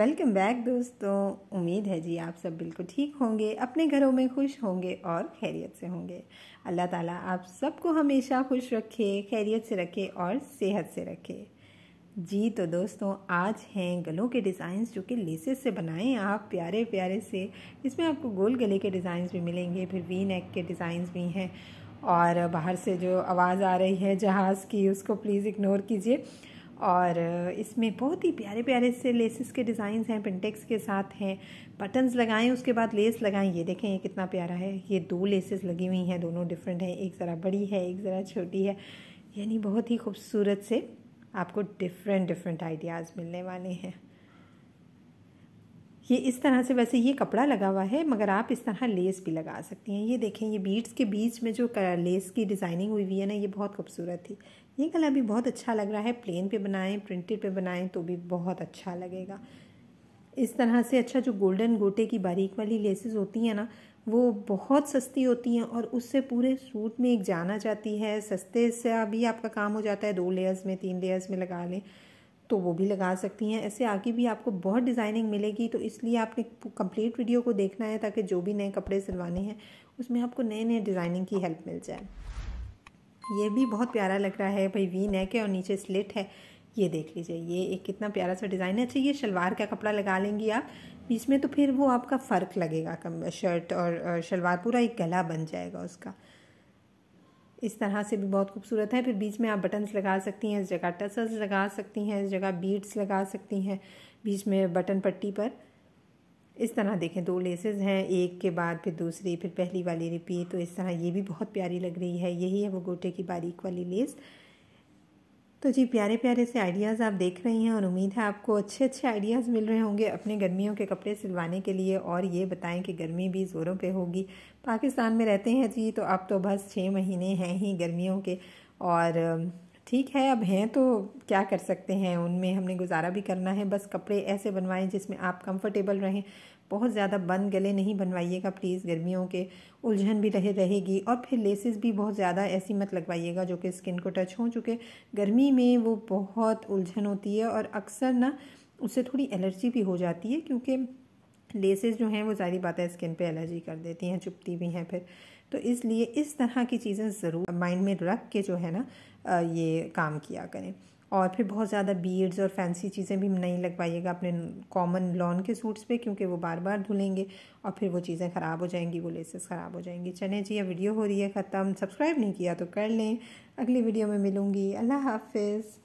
welcome back दोस्तों उम्मीद है जी आप सब बिल्कुल ठीक होंगे अपने घरों में खुश होंगे और खैरियत से होंगे अल्लाह ताला आप सबको हमेशा खुश रखे खैरियत से रखे और सेहत से रखे जी तो दोस्तों आज हैं गलों के डिज़ाइंस जो कि लेसेस से बनाए आप प्यारे प्यारे से इसमें आपको गोल गले के डिज़ाइंस भी मिलेंगे फिर वी नेक के डिज़ाइंस भी हैं और बाहर से जो आवाज़ आ रही है जहाज़ की उसको प्लीज़ इग्नोर कीजिए और इसमें बहुत ही प्यारे प्यारे से लेसेस के डिज़ाइंस हैं पिंटेक्स के साथ हैं बटन्स लगाएं उसके बाद लेस लगाएं ये देखें ये कितना प्यारा है ये दो लेसेस लगी हुई हैं दोनों डिफरेंट हैं एक ज़रा बड़ी है एक ज़रा छोटी है यानी बहुत ही खूबसूरत से आपको डिफरेंट डिफरेंट आइडियाज़ मिलने वाले हैं ये इस तरह से वैसे ये कपड़ा लगा हुआ है मगर आप इस तरह लेस भी लगा सकती हैं ये देखें ये बीट्स के बीच में जो लेस की डिज़ाइनिंग हुई हुई है ना ये बहुत खूबसूरत थी ये कला भी बहुत अच्छा लग रहा है प्लेन पे बनाएं प्रिंटेड पे बनाएं तो भी बहुत अच्छा लगेगा इस तरह से अच्छा जो गोल्डन गोटे की बारीक वाली लेसेस होती हैं ना वो बहुत सस्ती होती हैं और उससे पूरे सूट में एक जाना जाती है सस्ते से अभी आपका काम हो जाता है दो लेयर्स में तीन लेयर्स में लगा लें तो वो भी लगा सकती हैं ऐसे आगे भी आपको बहुत डिज़ाइनिंग मिलेगी तो इसलिए आपने कंप्लीट वीडियो को देखना है ताकि जो भी नए कपड़े सिलवाने हैं उसमें आपको नए नए डिज़ाइनिंग की हेल्प मिल जाए ये भी बहुत प्यारा लग रहा है भाई वी नेक है और नीचे स्लिट है ये देख लीजिए ये एक कितना प्यारा सा डिज़ाइन है अच्छा ये शलवार का कपड़ा लगा लेंगी आप बीच में तो फिर वो आपका फ़र्क लगेगा कम शर्ट और शलवार पूरा एक गला बन जाएगा उसका इस तरह से भी बहुत खूबसूरत है फिर बीच में आप बटन्स लगा सकती हैं इस जगह टसल्स लगा सकती हैं इस जगह बीड्स लगा सकती हैं बीच में बटन पट्टी पर इस तरह देखें दो लेसेस हैं एक के बाद फिर दूसरी फिर पहली वाली रिपीट तो इस तरह ये भी बहुत प्यारी लग रही है यही है वो गोटे की बारीक वाली लेस तो जी प्यारे प्यारे से आइडियाज़ आप देख रही हैं और उम्मीद है आपको अच्छे अच्छे आइडियाज़ मिल रहे होंगे अपने गर्मियों के कपड़े सिलवाने के लिए और ये बताएं कि गर्मी भी ज़ोरों पे होगी पाकिस्तान में रहते हैं जी तो आप तो बस छः महीने हैं ही गर्मियों के और ठीक है अब हैं तो क्या कर सकते हैं उनमें हमने गुजारा भी करना है बस कपड़े ऐसे बनवाएं जिसमें आप कंफर्टेबल रहें बहुत ज़्यादा बंद गले नहीं बनवाइएगा प्लीज़ गर्मियों के उलझन भी रहे रहेगी और फिर लेसेस भी बहुत ज़्यादा ऐसी मत लगवाइएगा जो कि स्किन को टच हों चूँकि गर्मी में वो बहुत उलझन होती है और अक्सर ना उससे थोड़ी एलर्जी भी हो जाती है क्योंकि लेसेस जो हैं वो सारी बातें स्किन पे एलर्जी कर देती हैं चुपती भी हैं फिर तो इसलिए इस तरह की चीज़ें ज़रूर माइंड में रख के जो है ना ये काम किया करें और फिर बहुत ज़्यादा बीड्स और फैंसी चीज़ें भी नहीं लगवाइएगा अपने कॉमन लॉन के सूट्स पे क्योंकि वो बार बार धुलेंगे और फिर वो चीज़ें ख़राब हो जाएंगी वो लेसेस ख़राब हो जाएंगी चले जी ये वीडियो हो रही है ख़त्म सब्सक्राइब नहीं किया तो कर लें अगली वीडियो में मिलूँगी अल्लाह हाफिज़